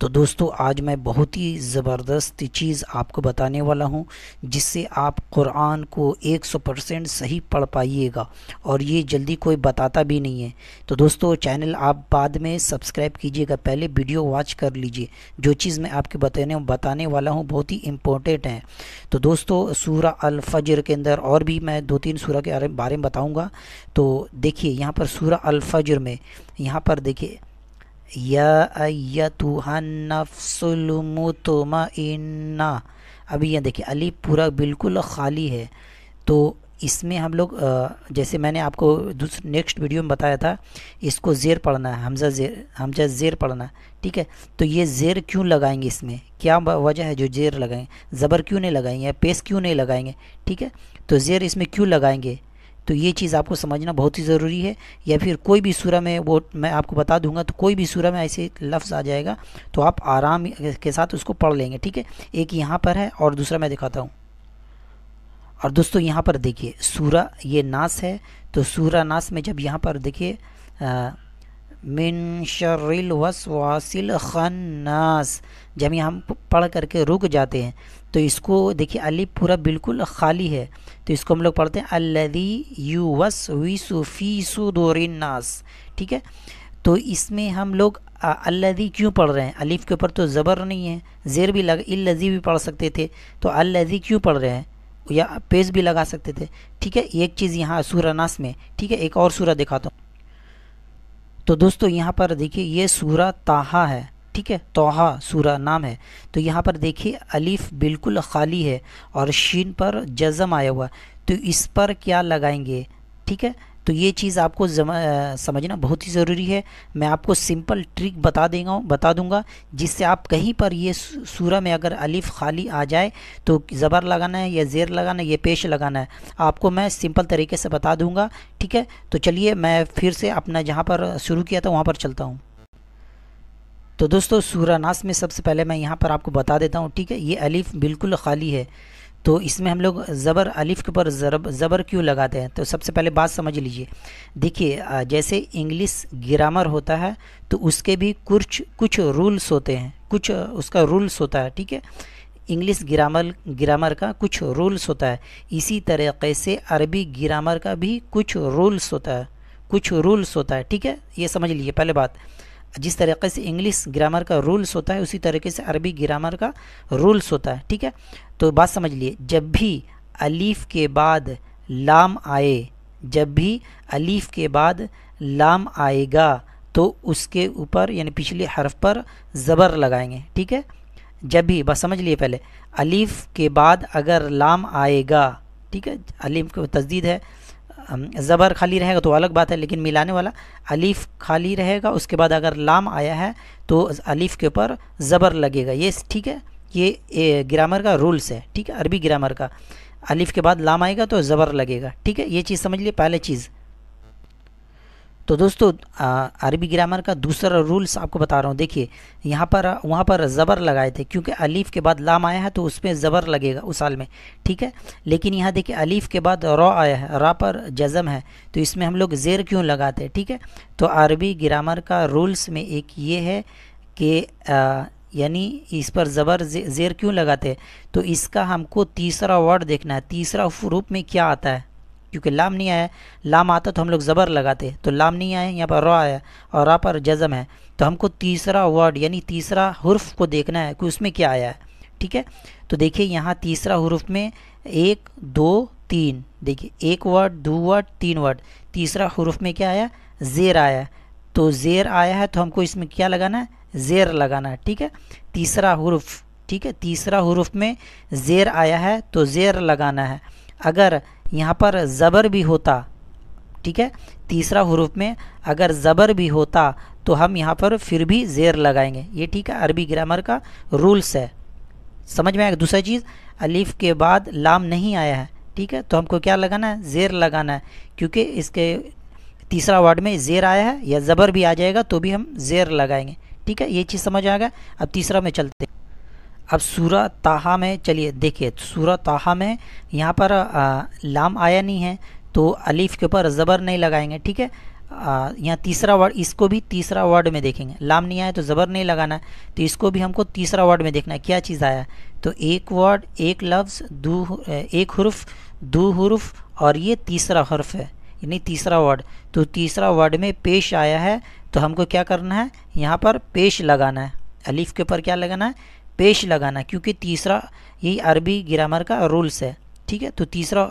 तो दोस्तों आज मैं बहुत ही ज़बरदस्त चीज़ आपको बताने वाला हूँ जिससे आप कुरान को 100 परसेंट सही पढ़ पाइएगा और ये जल्दी कोई बताता भी नहीं है तो दोस्तों चैनल आप बाद में सब्सक्राइब कीजिएगा पहले वीडियो वॉच कर लीजिए जो चीज़ मैं आपके बताने बताने वाला हूँ बहुत ही इम्पोर्टेंट है तो दोस्तों सूरा अलफ़र के अंदर और भी मैं दो तीन सूर्य के बारे में बताऊँगा तो देखिए यहाँ पर सूर्य अलफ़र में यहाँ पर देखिए या अयतुहन्नफसलमुतमइन्ना अभी ये देखिए अली पूरा बिल्कुल खाली है तो इसमें हम लोग जैसे मैंने आपको दूसरे नेक्स्ट वीडियो में बताया था इसको ज़ेर पढ़ना है हमजा ज़ेर हमजा ज़ेर पढ़ना ठीक है तो ये ज़ेर क्यों लगाएंगे इसमें क्या वजह है जो ज़ेर लगाएंगे ज़बर क्यों नहीं लगाएंगे पेश क्यों नहीं लगाएंगे ठीक है तो ज़ेर इसमें क्यों लगाएंगे तो ये चीज़ आपको समझना बहुत ही ज़रूरी है या फिर कोई भी सूरह में वो मैं आपको बता दूंगा तो कोई भी सूरह में ऐसे लफ्ज़ आ जाएगा तो आप आराम के साथ उसको पढ़ लेंगे ठीक है एक यहाँ पर है और दूसरा मैं दिखाता हूँ और दोस्तों यहाँ पर देखिए सूरा ये नास है तो सूरा नास में जब यहाँ पर देखिए मिन शर्रिल वसवासिल खन्नास जब हम पढ़ करके रुक जाते हैं तो इसको देखिए अली पूरा बिल्कुल खाली है तो इसको हम लोग पढ़ते हैं अल्लदी यू वस वीसु फीसु ठीक है तो इसमें हम लोग अल्लदी क्यों पढ़ रहे हैं अलीफ़ के ऊपर तो ज़बर नहीं है ज़ेर भी लगा इल्लजी भी पढ़ सकते थे तो अल्लदी क्यों पढ़ रहे हैं या पेज भी लगा सकते थे ठीक है एक चीज़ यहाँ सूर नास में ठीक है एक और सूरह दिखाता हूँ तो दोस्तों यहाँ पर देखिए ये सूरा ताहा है ठीक है तोहा सूरा नाम है तो यहाँ पर देखिए अलीफ बिल्कुल खाली है और शीन पर जज़म आया हुआ तो इस पर क्या लगाएंगे ठीक है तो ये चीज़ आपको समझना बहुत ही ज़रूरी है मैं आपको सिंपल ट्रिक बता देगा बता दूंगा जिससे आप कहीं पर ये सूरह में अगर अलिफ खाली आ जाए तो ज़बर लगाना है या ज़ेर लगाना है या पेश लगाना है आपको मैं सिंपल तरीके से बता दूँगा ठीक है तो चलिए मैं फिर से अपना जहाँ पर शुरू किया था वहाँ पर चलता हूँ तो दोस्तों सूरा नास में सबसे पहले मैं यहाँ पर आपको बता देता हूँ ठीक है ये अलिफ़ बिल्कुल खाली है तो इसमें हम लोग ज़बर अलिफ के ऊपर ज़रब ज़बर क्यों लगाते हैं तो सबसे पहले बात समझ लीजिए देखिए जैसे इंग्लिश ग्रामर होता है तो उसके भी कुछ कुछ रूल्स होते हैं कुछ उसका रूल्स होता है ठीक है इंग्लिश ग्रामर ग्रामर का कुछ रूल्स होता है इसी तरीके से अरबी ग्रामर का भी कुछ रूल्स होता है कुछ रूल्स होता है ठीक है ये समझ लीजिए पहले बात जिस तरीके से इंग्लिश ग्रामर का रूल्स होता है उसी तरीके से अरबी ग्रामर का रूल्स होता है ठीक है तो बात समझ लिए जब भी अलीफ़ के बाद लाम आए जब भी अलीफ़ के बाद लाम आएगा तो उसके ऊपर यानी पिछले हर्फ पर ज़बर लगाएंगे ठीक है जब भी बस समझ लिए पहले अलीफ़ के बाद अगर लाम आएगा ठीक है अलीफ को तस्दीद है ज़बर खाली रहेगा तो अलग बात है लेकिन मिलाने वाला अलीफ खाली रहेगा उसके बाद अगर लाम आया है तो अलीफ के ऊपर ज़बर लगेगा ये ठीक है ये ग्रामर का रूल्स है ठीक है अरबी ग्रामर का अलीफ के बाद लाम आएगा तो ज़बर लगेगा ठीक है ये चीज़ समझ लिए पहले चीज़ तो दोस्तों अरबी ग्रामर का दूसरा रूल्स आपको बता रहा हूँ देखिए यहाँ पर वहाँ पर ज़बर लगाए थे क्योंकि अलीफ़ के बाद लाम आया है तो उसमें ज़बर लगेगा उस साल में ठीक है लेकिन यहाँ देखिए अलीफ़ के बाद रॉ आया है रॉ पर जज़म है तो इसमें हम लोग ज़ेर क्यों लगाते हैं ठीक है तो अरबी ग्रामर का रूल्स में एक ये है कि यानी इस पर ज़बर ज़ेर क्यों लगाते हैं तो इसका हमको तीसरा वर्ड देखना है तीसरा रूप में क्या आता है क्योंकि लाम नहीं आया लाम आता तो हम लोग ज़बर लगाते तो लाम नहीं आया यहाँ पर रॉ आया और रा पर जज़म है तो हमको तीसरा वर्ड यानी तीसरा हर्फ को देखना है कि उसमें क्या आया है ठीक है तो देखिए यहाँ तीसरा हर्फ में एक दो तीन देखिए एक वर्ड दो वर्ड तीन वर्ड तीसरा हर्फ में क्या आया ज़ेर आया तो ज़ेर आया है तो हमको इसमें क्या लगाना है ज़ेर लगाना है ठीक है तीसरा हर्फ ठीक है तीसरा हर्फ में ज़ेर आया है तो ज़ेर लगाना है अगर यहाँ पर ज़बर भी होता ठीक है तीसरा हरूफ में अगर ज़बर भी होता तो हम यहाँ पर फिर भी ज़ेर लगाएंगे ये ठीक है अरबी ग्रामर का रूल्स है समझ में आएगा दूसरा चीज़ अलीफ़ के बाद लाम नहीं आया है ठीक है तो हमको क्या लगाना है ज़ेर लगाना है क्योंकि इसके तीसरा वर्ड में ज़ेर आया है या ज़बर भी आ जाएगा तो भी हम ज़ेर लगाएंगे ठीक है ये चीज़ समझ आएगा अब तीसरा में चलते अब सूरा ताहा में चलिए देखिए सूरा ताहा में यहाँ पर आ, लाम आया नहीं है तो अलीफ के ऊपर ज़बर नहीं लगाएंगे ठीक है यहाँ तीसरा वर्ड इसको भी तीसरा वर्ड में देखेंगे लाम नहीं आया तो ज़बर नहीं लगाना है तो इसको भी हमको तीसरा वर्ड में देखना है क्या चीज़ आया तो एक वर्ड एक लफ्ज़ दो एक हरफ दो हरफ और ये तीसरा हरफ है यानी तीसरा वर्ड तो तीसरा वर्ड में पेश आया है तो हमको क्या करना है यहाँ पर पेश लगाना है अलीफ के ऊपर क्या लगाना है पेश लगाना क्योंकि तीसरा यही अरबी ग्रामर का रूल्स है ठीक है तो तीसरा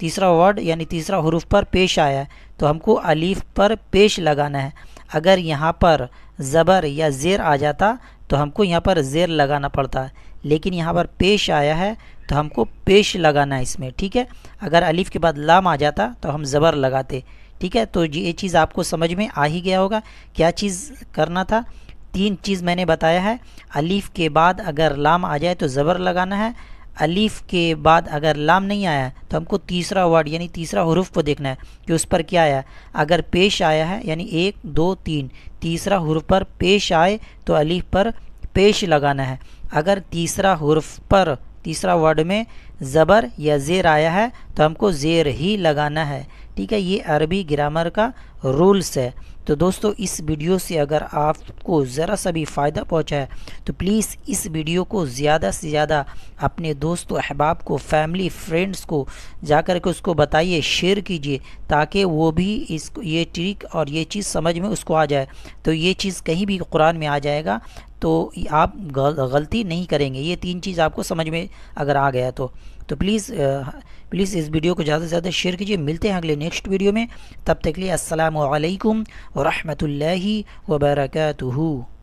तीसरा वर्ड यानी तीसरा हरूफ पर पेश आया है तो हमको अलीफ पर पेश लगाना है अगर यहाँ पर ज़बर या ज़ेर आ जाता तो हमको यहाँ पर ज़ेर लगाना पड़ता है लेकिन यहाँ पर पेश आया है तो हमको पेश लगाना है इसमें ठीक है अगर अलीफ के बाद लाम आ जाता तो हम ज़बर लगाते ठीक है तो ये चीज़ आपको समझ में आ ही गया होगा क्या चीज़ करना था तीन चीज़ मैंने बताया है अलीफ़ के बाद अगर लाम आ जाए तो ज़बर लगाना है अलीफ़ के बाद अगर लाम नहीं आया तो हमको तीसरा वर्ड यानी तीसरा हरूफ को देखना है कि उस पर क्या आया अगर पेश आया है यानी एक दो तीन तीसरा हरूफ पर पेश आए तो अलीफ़ पर पेश लगाना है अगर तीसरा हरूफ पर तीसरा वर्ड में ज़बर या ज़ेर आया है तो हमको ज़ेर ही लगाना है ठीक है ये अरबी ग्रामर का रूल्स है तो दोस्तों इस वीडियो से अगर आपको ज़रा सा भी फ़ायदा पहुंचा है तो प्लीज़ इस वीडियो को ज़्यादा से ज़्यादा अपने दोस्तों अहबाब को फैमिली फ्रेंड्स को जा कर के उसको बताइए शेयर कीजिए ताकि वो भी इसको ये ट्रिक और ये चीज़ समझ में उसको आ जाए तो ये चीज़ कहीं भी कुरान में आ जाएगा तो आप गलती नहीं करेंगे ये तीन चीज़ आपको समझ में अगर आ गया तो तो प्लीज़ प्लीज़ इस वीडियो को ज़्यादा से ज़्यादा शेयर कीजिए मिलते हैं अगले नेक्स्ट वीडियो में तब तक के लिए असलकम वरहमल वबरकू